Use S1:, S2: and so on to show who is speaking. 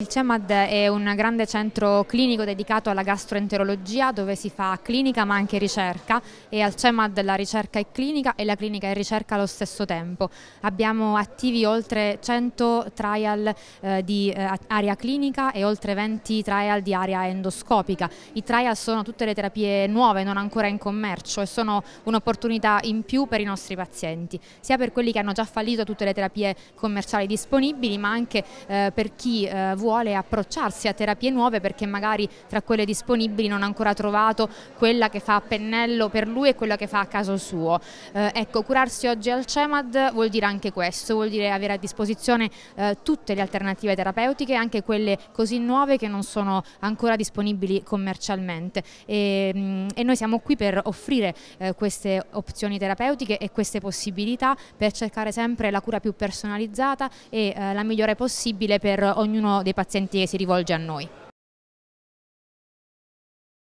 S1: Il CEMAD è un grande centro clinico dedicato alla gastroenterologia dove si fa clinica ma anche ricerca e al CEMAD la ricerca è clinica e la clinica è ricerca allo stesso tempo. Abbiamo attivi oltre 100 trial eh, di eh, area clinica e oltre 20 trial di area endoscopica. I trial sono tutte le terapie nuove, non ancora in commercio e sono un'opportunità in più per i nostri pazienti, sia per quelli che hanno già fallito tutte le terapie commerciali disponibili ma anche eh, per chi eh, vuole vuole approcciarsi a terapie nuove perché magari tra quelle disponibili non ha ancora trovato quella che fa a pennello per lui e quella che fa a caso suo. Eh, ecco, curarsi oggi al CEMAD vuol dire anche questo, vuol dire avere a disposizione eh, tutte le alternative terapeutiche, anche quelle così nuove che non sono ancora disponibili commercialmente e, mm, e noi siamo qui per offrire eh, queste opzioni terapeutiche e queste possibilità per cercare sempre la cura più personalizzata e eh, la migliore possibile per ognuno dei pazienti che si rivolge a noi.